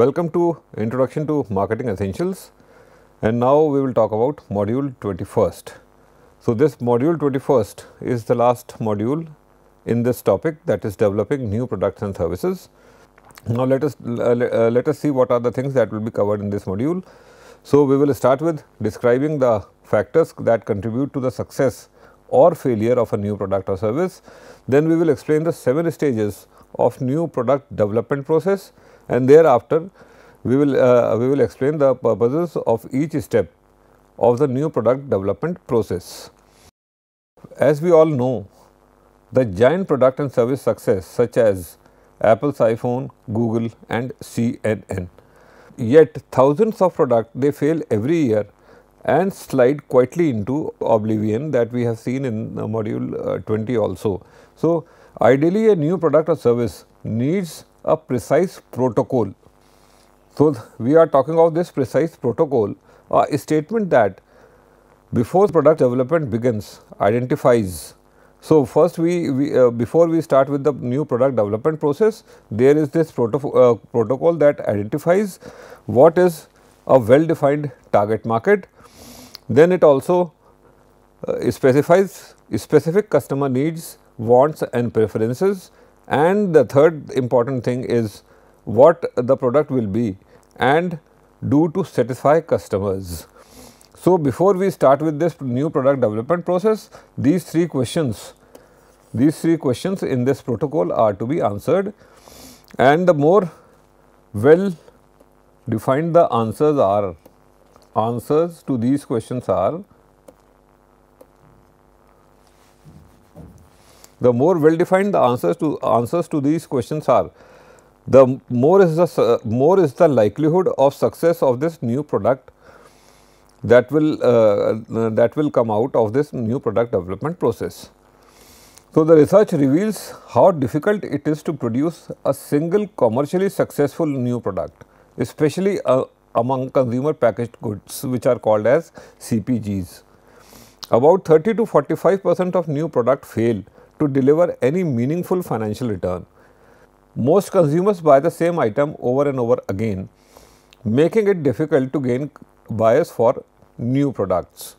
Welcome to Introduction to Marketing Essentials and now we will talk about module 21st. So, this module 21st is the last module in this topic that is developing new products and services. Now, let us uh, let, uh, let us see what are the things that will be covered in this module. So, we will start with describing the factors that contribute to the success or failure of a new product or service. Then we will explain the 7 stages of new product development process and thereafter we will uh, we will explain the purposes of each step of the new product development process. As we all know, the giant product and service success such as Apple's iPhone, Google and CNN. Yet thousands of products they fail every year and slide quietly into oblivion that we have seen in module uh, 20 also. So, ideally a new product or service needs a precise protocol. So, we are talking of this precise protocol, a statement that before product development begins identifies. So, first we, we uh, before we start with the new product development process, there is this proto uh, protocol that identifies what is a well defined target market. Then it also uh, specifies specific customer needs, wants and preferences and the third important thing is what the product will be and do to satisfy customers. So, before we start with this new product development process, these three questions, these three questions in this protocol are to be answered and the more well defined the answers are, answers to these questions are The more well defined the answers to answers to these questions are, the more is the more is the likelihood of success of this new product that will uh, that will come out of this new product development process. So, the research reveals how difficult it is to produce a single commercially successful new product, especially uh, among consumer packaged goods which are called as CPGs. About 30 to 45 percent of new product fail to deliver any meaningful financial return. Most consumers buy the same item over and over again, making it difficult to gain buyers for new products.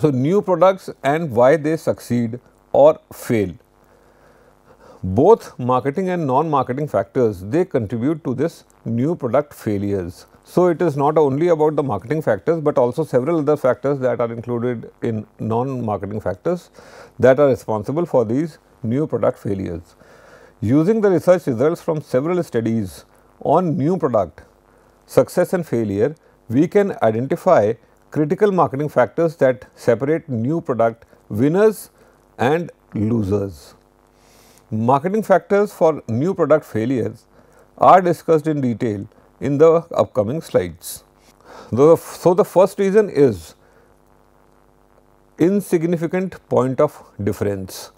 So, new products and why they succeed or fail. Both marketing and non-marketing factors, they contribute to this new product failures. So, it is not only about the marketing factors, but also several other factors that are included in non-marketing factors that are responsible for these new product failures. Using the research results from several studies on new product success and failure, we can identify critical marketing factors that separate new product winners and losers. Marketing factors for new product failures are discussed in detail in the upcoming slides. So, the first reason is insignificant point of difference.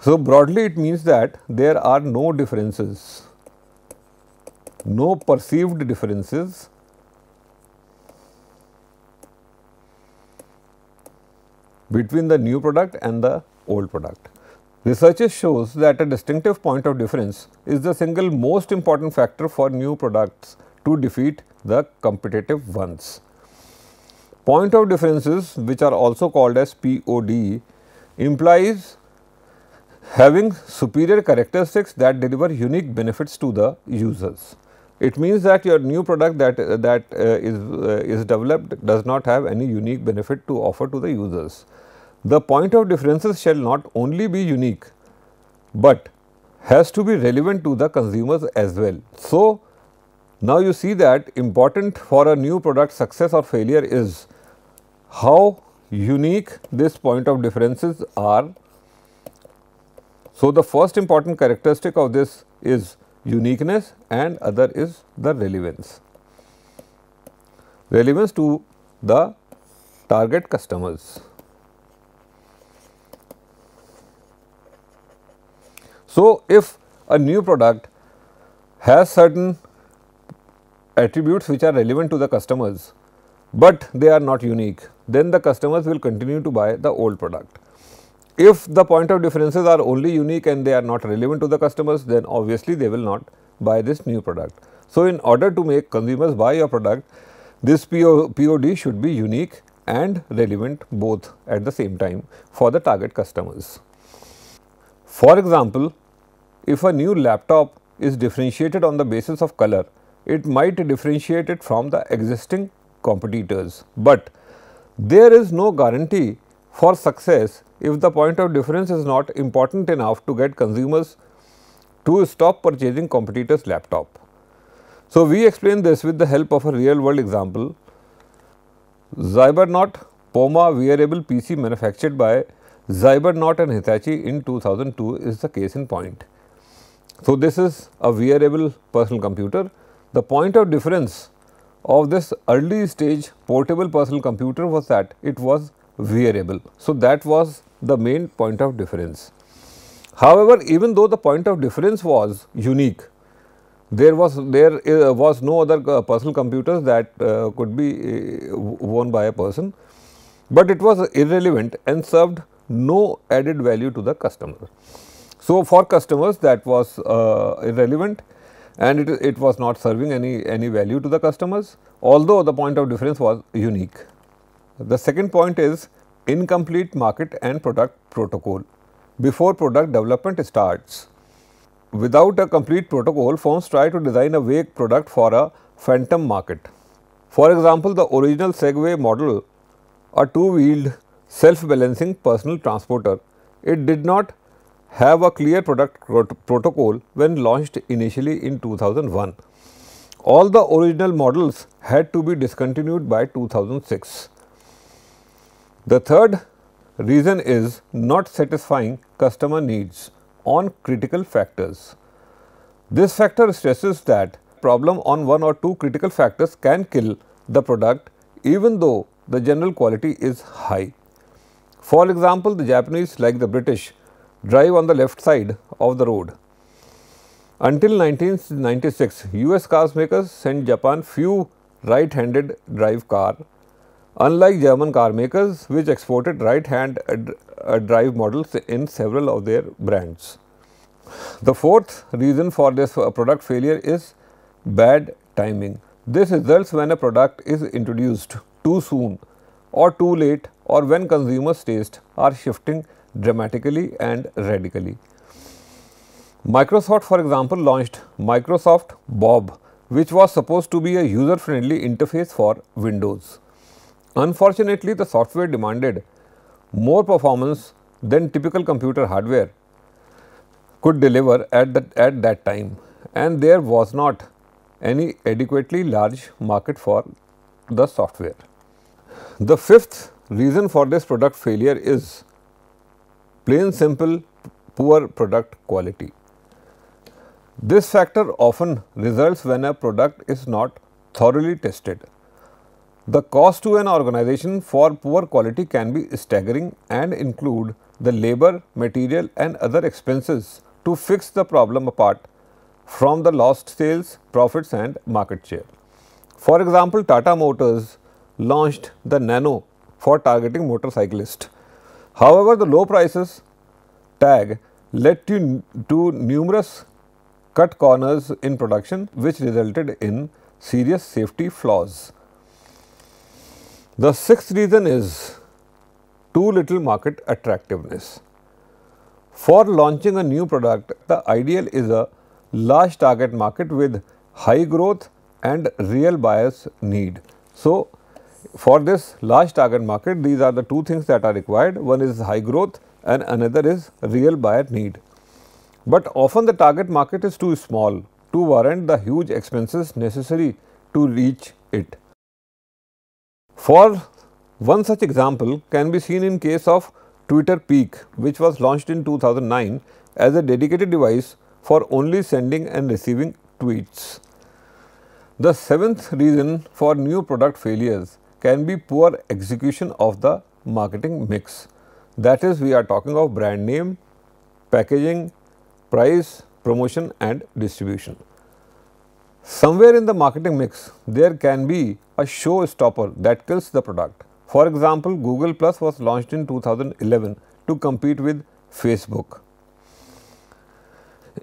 So, broadly it means that there are no differences, no perceived differences between the new product and the old product. Researches shows that a distinctive point of difference is the single most important factor for new products to defeat the competitive ones. Point of differences which are also called as POD implies having superior characteristics that deliver unique benefits to the users. It means that your new product that, that uh, is, uh, is developed does not have any unique benefit to offer to the users the point of differences shall not only be unique, but has to be relevant to the consumers as well. So, now you see that important for a new product success or failure is how unique this point of differences are. So, the first important characteristic of this is uniqueness and other is the relevance, relevance to the target customers. So, if a new product has certain attributes which are relevant to the customers, but they are not unique, then the customers will continue to buy the old product. If the point of differences are only unique and they are not relevant to the customers, then obviously they will not buy this new product. So, in order to make consumers buy your product, this PO, POD should be unique and relevant both at the same time for the target customers. For example, if a new laptop is differentiated on the basis of color, it might differentiate it from the existing competitors. But there is no guarantee for success if the point of difference is not important enough to get consumers to stop purchasing competitors laptop. So, we explain this with the help of a real world example. Zybernaut Poma wearable PC manufactured by Zybernaut and Hitachi in 2002 is the case in point. So, this is a wearable personal computer. The point of difference of this early stage portable personal computer was that it was wearable. So, that was the main point of difference. However, even though the point of difference was unique, there was there uh, was no other uh, personal computers that uh, could be uh, worn by a person, but it was irrelevant and served no added value to the customer. So, for customers that was uh, irrelevant and it, it was not serving any, any value to the customers although the point of difference was unique. The second point is incomplete market and product protocol before product development starts. Without a complete protocol, firms try to design a vague product for a phantom market. For example, the original Segway model, a two-wheeled self-balancing personal transporter, it did not have a clear product protocol when launched initially in 2001. All the original models had to be discontinued by 2006. The third reason is not satisfying customer needs on critical factors. This factor stresses that problem on one or two critical factors can kill the product even though the general quality is high. For example, the Japanese like the British drive on the left side of the road. Until 1996, US cars makers sent Japan few right-handed drive car, unlike German car makers which exported right-hand drive models in several of their brands. The fourth reason for this product failure is bad timing. This results when a product is introduced too soon or too late or when consumers' taste are shifting dramatically and radically. Microsoft for example launched Microsoft Bob which was supposed to be a user friendly interface for Windows. Unfortunately, the software demanded more performance than typical computer hardware could deliver at that, at that time and there was not any adequately large market for the software. The fifth reason for this product failure is plain simple poor product quality. This factor often results when a product is not thoroughly tested. The cost to an organization for poor quality can be staggering and include the labor, material and other expenses to fix the problem apart from the lost sales, profits and market share. For example, Tata Motors launched the Nano for targeting motorcyclists. However, the low prices tag led to, to numerous cut corners in production which resulted in serious safety flaws. The sixth reason is too little market attractiveness. For launching a new product, the ideal is a large target market with high growth and real buyers need. So, for this large target market, these are the two things that are required. One is high growth and another is real buyer need. But often the target market is too small to warrant the huge expenses necessary to reach it. For one such example can be seen in case of Twitter Peak which was launched in 2009 as a dedicated device for only sending and receiving tweets. The seventh reason for new product failures can be poor execution of the marketing mix. That is, we are talking of brand name, packaging, price, promotion and distribution. Somewhere in the marketing mix, there can be a showstopper that kills the product. For example, Google Plus was launched in 2011 to compete with Facebook.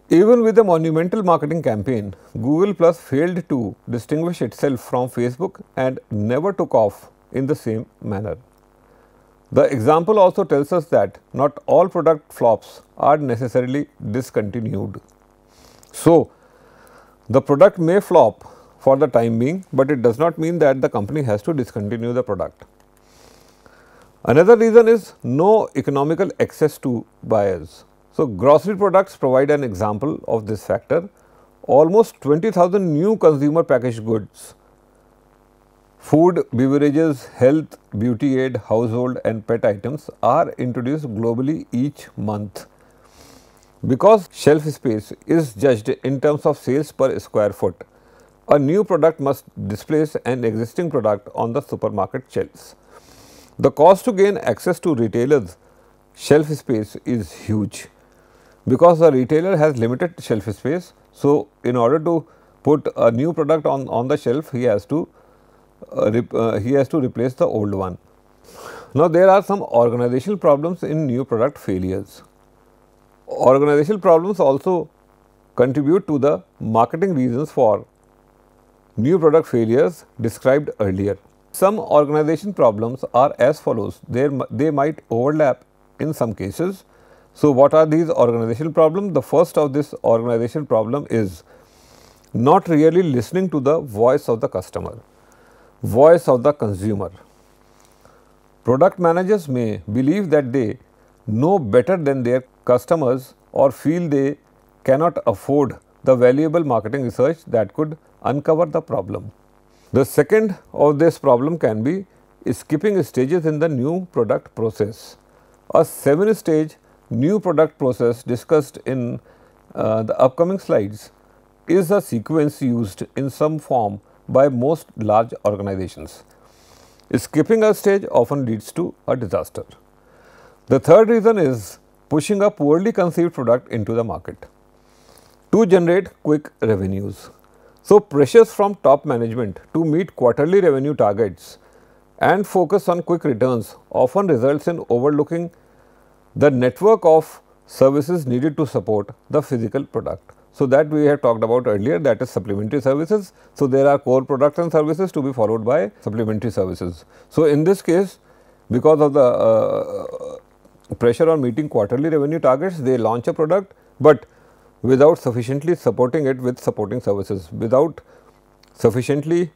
Even with a monumental marketing campaign, Google Plus failed to distinguish itself from Facebook and never took off in the same manner. The example also tells us that not all product flops are necessarily discontinued. So, the product may flop for the time being, but it does not mean that the company has to discontinue the product. Another reason is no economical access to buyers. So, grocery products provide an example of this factor. Almost 20,000 new consumer packaged goods, food, beverages, health, beauty aid, household and pet items are introduced globally each month. Because shelf space is judged in terms of sales per square foot, a new product must displace an existing product on the supermarket shelves. The cost to gain access to retailers' shelf space is huge because the retailer has limited shelf space. So, in order to put a new product on, on the shelf, he has to uh, uh, he has to replace the old one. Now, there are some organizational problems in new product failures. Organizational problems also contribute to the marketing reasons for new product failures described earlier. Some organization problems are as follows, they, they might overlap in some cases, so, what are these organizational problems? The first of this organization problem is not really listening to the voice of the customer, voice of the consumer. Product managers may believe that they know better than their customers or feel they cannot afford the valuable marketing research that could uncover the problem. The second of this problem can be skipping stages in the new product process. A seven stage new product process discussed in uh, the upcoming slides is a sequence used in some form by most large organizations. Skipping a stage often leads to a disaster. The third reason is pushing a poorly conceived product into the market to generate quick revenues. So, pressures from top management to meet quarterly revenue targets and focus on quick returns often results in overlooking the network of services needed to support the physical product. So, that we have talked about earlier that is supplementary services. So, there are core products and services to be followed by supplementary services. So, in this case because of the uh, pressure on meeting quarterly revenue targets they launch a product, but without sufficiently supporting it with supporting services without sufficiently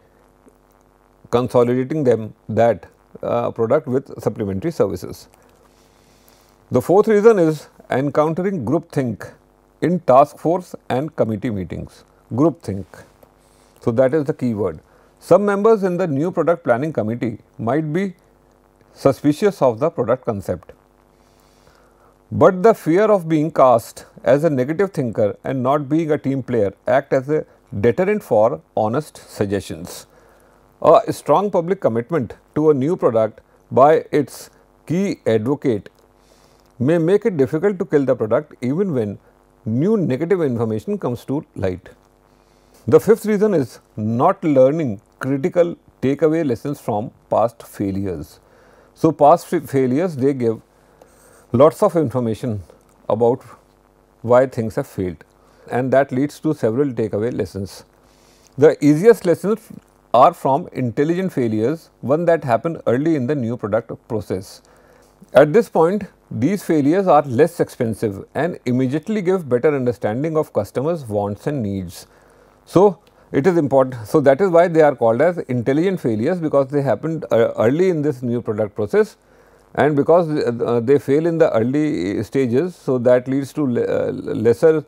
consolidating them that uh, product with supplementary services. The fourth reason is encountering groupthink in task force and committee meetings. Groupthink. So, that is the key word. Some members in the new product planning committee might be suspicious of the product concept. But the fear of being cast as a negative thinker and not being a team player act as a deterrent for honest suggestions. A strong public commitment to a new product by its key advocate may make it difficult to kill the product even when new negative information comes to light. The fifth reason is not learning critical takeaway lessons from past failures. So, past failures they give lots of information about why things have failed and that leads to several takeaway lessons. The easiest lessons are from intelligent failures, one that happened early in the new product process. At this point, these failures are less expensive and immediately give better understanding of customers' wants and needs. So, it is important. So, that is why they are called as intelligent failures because they happened uh, early in this new product process and because uh, uh, they fail in the early stages. So, that leads to lesser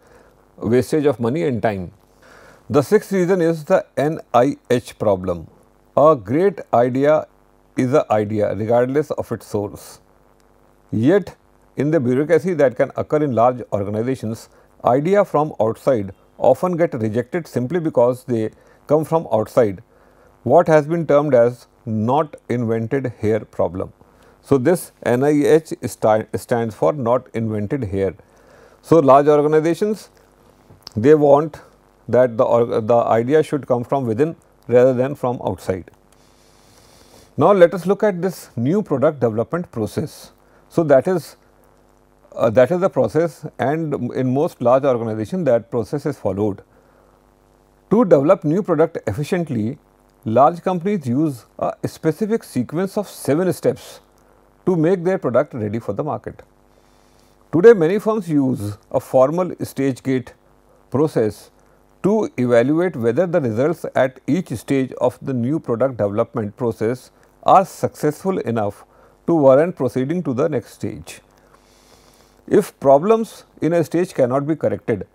wastage of money and time. The sixth reason is the NIH problem. A great idea is an idea regardless of its source. Yet, in the bureaucracy that can occur in large organizations, idea from outside often get rejected simply because they come from outside, what has been termed as not invented here problem. So, this NIH stands for not invented here. So, large organizations they want that the, the idea should come from within rather than from outside. Now, let us look at this new product development process. So, that is uh, that is the process and in most large organization that process is followed. To develop new product efficiently, large companies use a specific sequence of 7 steps to make their product ready for the market. Today, many firms use a formal stage gate process to evaluate whether the results at each stage of the new product development process are successful enough to warrant proceeding to the next stage. If problems in a stage cannot be corrected,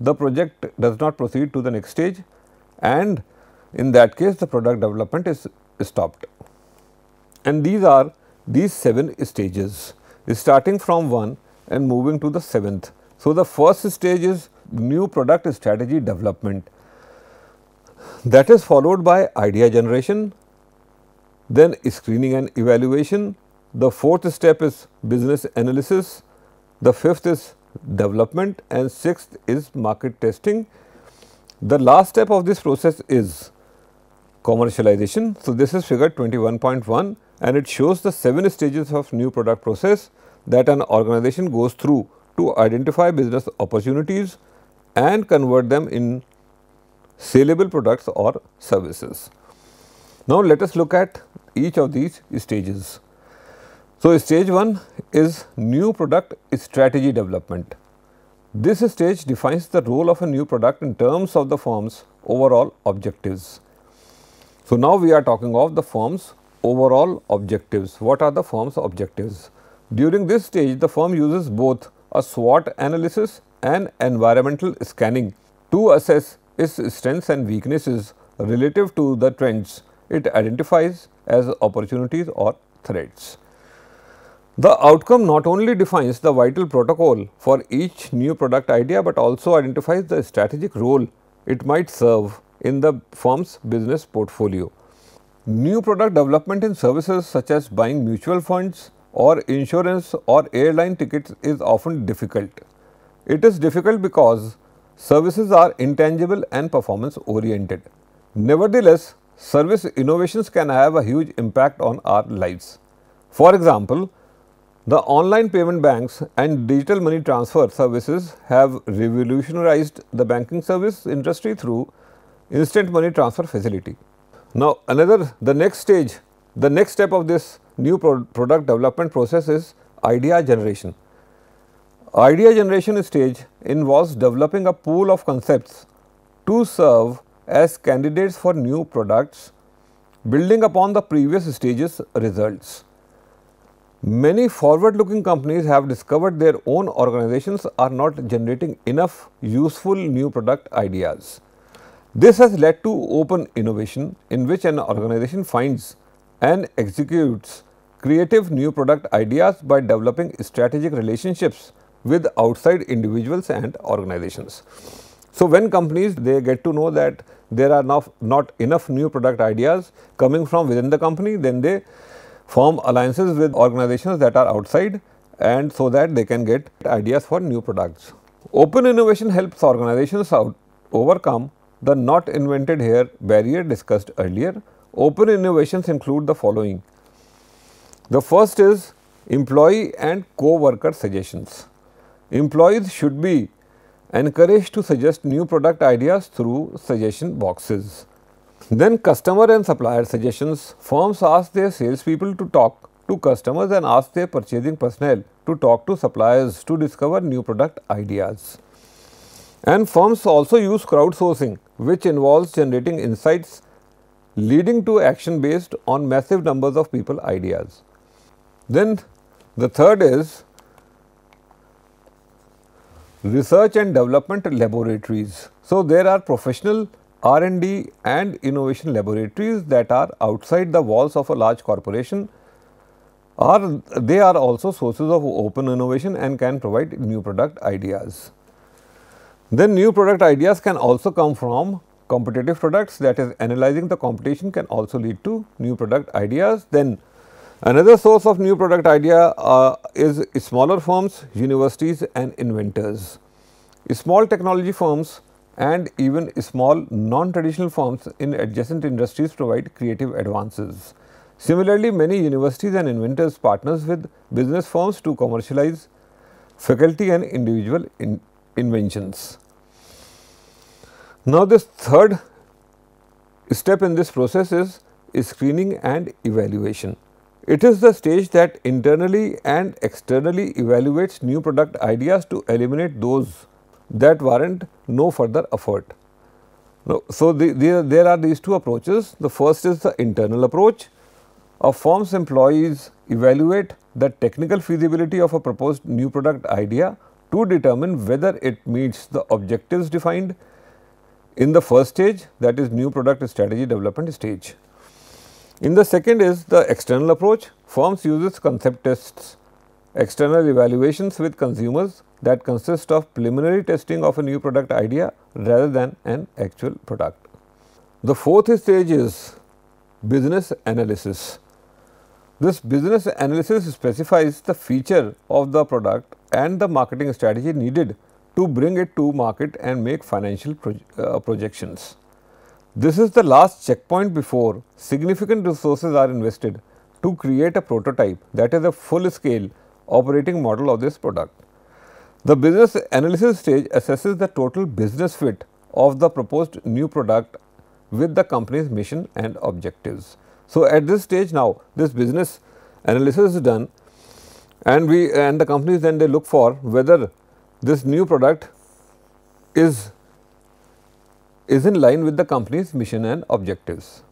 the project does not proceed to the next stage and in that case the product development is stopped. And these are these 7 stages starting from 1 and moving to the 7th. So, the first stage is new product strategy development that is followed by idea generation, then screening and evaluation, the fourth step is business analysis, the fifth is development and sixth is market testing. The last step of this process is commercialization. So, this is figure 21.1 and it shows the seven stages of new product process that an organization goes through to identify business opportunities and convert them in saleable products or services. Now, let us look at each of these stages. So, stage 1 is new product strategy development. This stage defines the role of a new product in terms of the firm's overall objectives. So, now we are talking of the firm's overall objectives. What are the firm's objectives? During this stage, the firm uses both a SWOT analysis and environmental scanning to assess its strengths and weaknesses relative to the trends it identifies as opportunities or threats. The outcome not only defines the vital protocol for each new product idea, but also identifies the strategic role it might serve in the firm's business portfolio. New product development in services such as buying mutual funds or insurance or airline tickets is often difficult. It is difficult because services are intangible and performance oriented. Nevertheless, service innovations can have a huge impact on our lives. For example, the online payment banks and digital money transfer services have revolutionized the banking service industry through instant money transfer facility. Now, another the next stage, the next step of this new pro product development process is idea generation. Idea generation stage involves developing a pool of concepts to serve as candidates for new products, building upon the previous stages results. Many forward looking companies have discovered their own organizations are not generating enough useful new product ideas. This has led to open innovation in which an organization finds and executes creative new product ideas by developing strategic relationships with outside individuals and organizations. So, when companies they get to know that there are now not enough new product ideas coming from within the company, then they form alliances with organizations that are outside and so that they can get ideas for new products. Open innovation helps organizations out overcome the not invented here barrier discussed earlier. Open innovations include the following. The first is employee and co-worker suggestions. Employees should be encouraged to suggest new product ideas through suggestion boxes. Then customer and supplier suggestions. Firms ask their salespeople to talk to customers and ask their purchasing personnel to talk to suppliers to discover new product ideas. And firms also use crowdsourcing which involves generating insights leading to action based on massive numbers of people ideas. Then the third is research and development laboratories. So, there are professional R&D and innovation laboratories that are outside the walls of a large corporation are they are also sources of open innovation and can provide new product ideas. Then new product ideas can also come from competitive products that is analyzing the competition can also lead to new product ideas. Then another source of new product idea uh, is smaller firms, universities and inventors. Small technology firms and even small non-traditional firms in adjacent industries provide creative advances. Similarly, many universities and inventors partners with business firms to commercialize faculty and individual in inventions. Now, this third step in this process is screening and evaluation. It is the stage that internally and externally evaluates new product ideas to eliminate those that warrant no further effort. No, so, the, the, there are these two approaches. The first is the internal approach. A firm's employees evaluate the technical feasibility of a proposed new product idea to determine whether it meets the objectives defined in the first stage that is new product strategy development stage. In the second is the external approach. Firms uses concept tests, external evaluations with consumers that consists of preliminary testing of a new product idea rather than an actual product. The fourth stage is business analysis. This business analysis specifies the feature of the product and the marketing strategy needed to bring it to market and make financial proje uh, projections. This is the last checkpoint before significant resources are invested to create a prototype that is a full scale operating model of this product. The business analysis stage assesses the total business fit of the proposed new product with the company's mission and objectives. So, at this stage now this business analysis is done and we and the companies then they look for whether this new product is is in line with the company's mission and objectives.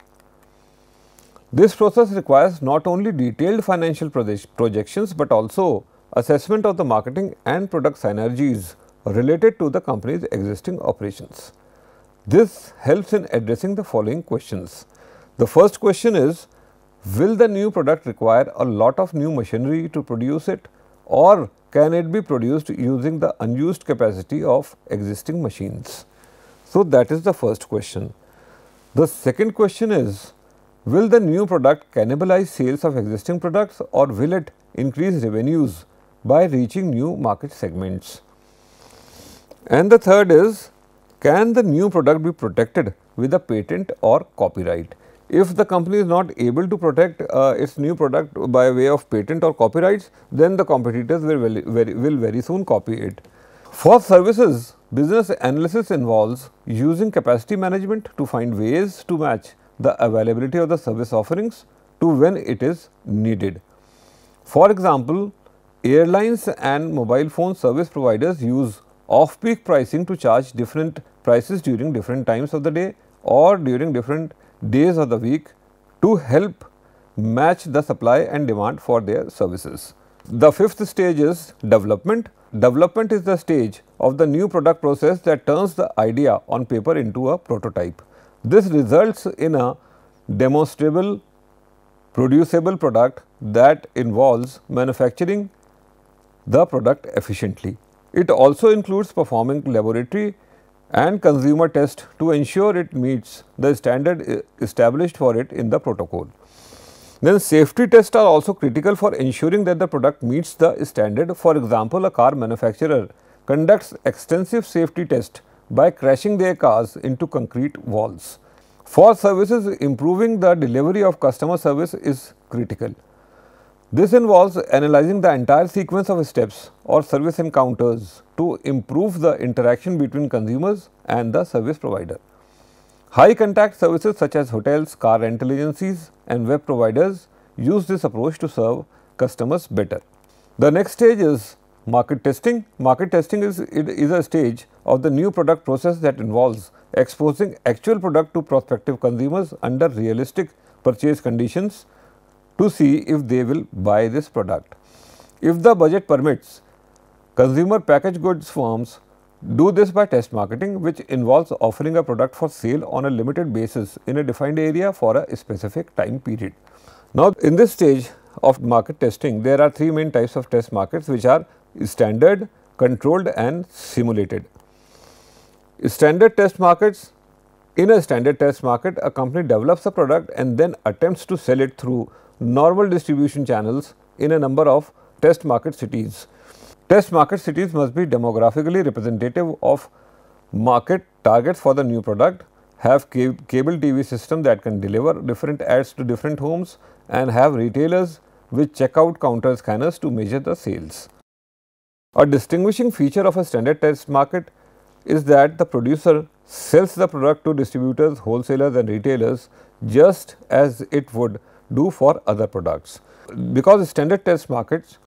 This process requires not only detailed financial projections, but also assessment of the marketing and product synergies related to the company's existing operations. This helps in addressing the following questions. The first question is, will the new product require a lot of new machinery to produce it or can it be produced using the unused capacity of existing machines? So, that is the first question. The second question is, will the new product cannibalize sales of existing products or will it increase revenues by reaching new market segments. And the third is can the new product be protected with a patent or copyright? If the company is not able to protect uh, its new product by way of patent or copyrights, then the competitors will very, very, will very soon copy it. For services, business analysis involves using capacity management to find ways to match the availability of the service offerings to when it is needed. For example, airlines and mobile phone service providers use off-peak pricing to charge different prices during different times of the day or during different days of the week to help match the supply and demand for their services. The fifth stage is development. Development is the stage of the new product process that turns the idea on paper into a prototype. This results in a demonstrable, producible product that involves manufacturing the product efficiently. It also includes performing laboratory and consumer test to ensure it meets the standard uh, established for it in the protocol. Then safety tests are also critical for ensuring that the product meets the standard. For example, a car manufacturer conducts extensive safety tests by crashing their cars into concrete walls. For services, improving the delivery of customer service is critical. This involves analyzing the entire sequence of steps or service encounters to improve the interaction between consumers and the service provider. High contact services such as hotels, car rental agencies and web providers use this approach to serve customers better. The next stage is market testing. Market testing is, it is a stage of the new product process that involves exposing actual product to prospective consumers under realistic purchase conditions to see if they will buy this product. If the budget permits, consumer packaged goods firms do this by test marketing which involves offering a product for sale on a limited basis in a defined area for a specific time period. Now, in this stage of market testing, there are three main types of test markets which are standard, controlled and simulated. Standard test markets In a standard test market, a company develops a product and then attempts to sell it through normal distribution channels in a number of test market cities. Test market cities must be demographically representative of market targets for the new product, have cable TV system that can deliver different ads to different homes and have retailers with checkout counter scanners to measure the sales. A distinguishing feature of a standard test market is that the producer sells the product to distributors, wholesalers and retailers just as it would do for other products. Because standard test markets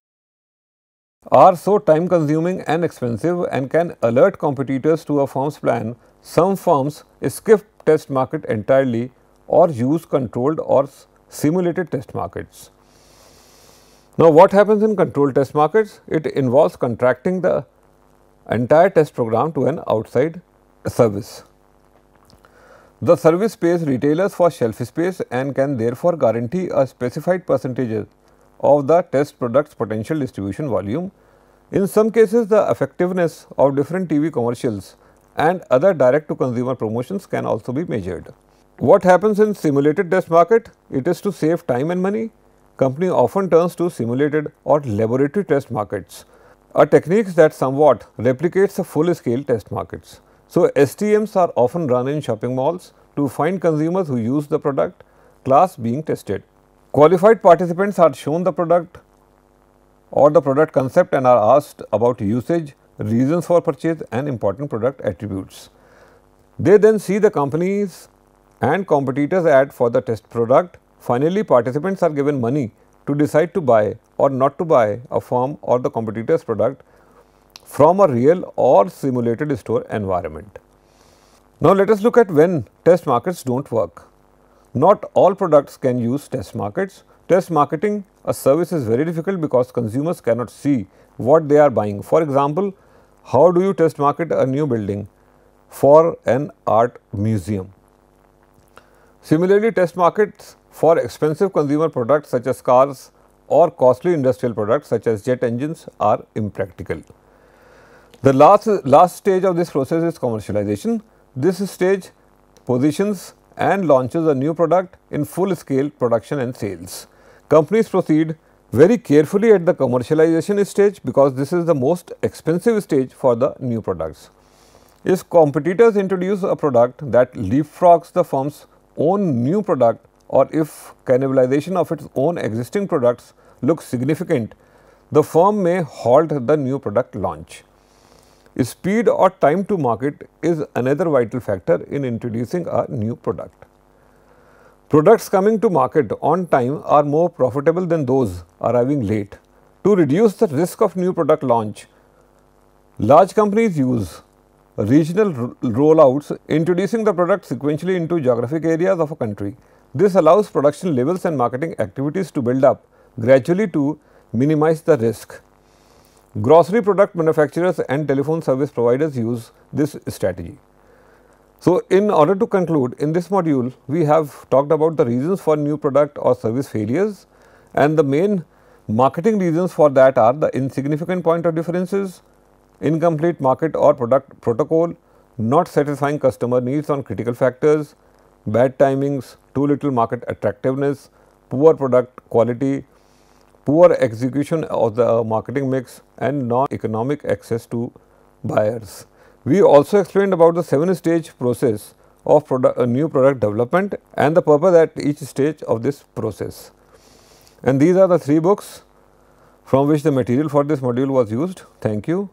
are so time consuming and expensive and can alert competitors to a firm's plan, some firms skip test market entirely or use controlled or simulated test markets. Now, what happens in controlled test markets? It involves contracting the entire test program to an outside service. The service pays retailers for shelf space and can therefore guarantee a specified percentage of the test product's potential distribution volume. In some cases, the effectiveness of different TV commercials and other direct to consumer promotions can also be measured. What happens in simulated test market? It is to save time and money. Company often turns to simulated or laboratory test markets, a technique that somewhat replicates the full scale test markets. So, STMs are often run in shopping malls to find consumers who use the product class being tested. Qualified participants are shown the product or the product concept and are asked about usage, reasons for purchase and important product attributes. They then see the companies and competitors ad for the test product. Finally, participants are given money to decide to buy or not to buy a firm or the competitor's product from a real or simulated store environment. Now, let us look at when test markets do not work. Not all products can use test markets. Test marketing a service is very difficult because consumers cannot see what they are buying. For example, how do you test market a new building for an art museum? Similarly, test markets for expensive consumer products such as cars or costly industrial products such as jet engines are impractical. The last, last stage of this process is commercialization. This stage positions and launches a new product in full scale production and sales. Companies proceed very carefully at the commercialization stage because this is the most expensive stage for the new products. If competitors introduce a product that leapfrogs the firm's own new product or if cannibalization of its own existing products looks significant, the firm may halt the new product launch. Speed or time to market is another vital factor in introducing a new product. Products coming to market on time are more profitable than those arriving late. To reduce the risk of new product launch, large companies use regional rollouts introducing the product sequentially into geographic areas of a country. This allows production levels and marketing activities to build up gradually to minimize the risk. Grocery product manufacturers and telephone service providers use this strategy. So, in order to conclude, in this module, we have talked about the reasons for new product or service failures and the main marketing reasons for that are the insignificant point of differences, incomplete market or product protocol, not satisfying customer needs on critical factors, bad timings, too little market attractiveness, poor product quality, poor execution of the marketing mix and non-economic access to buyers. We also explained about the 7 stage process of product, new product development and the purpose at each stage of this process. And these are the three books from which the material for this module was used. Thank you.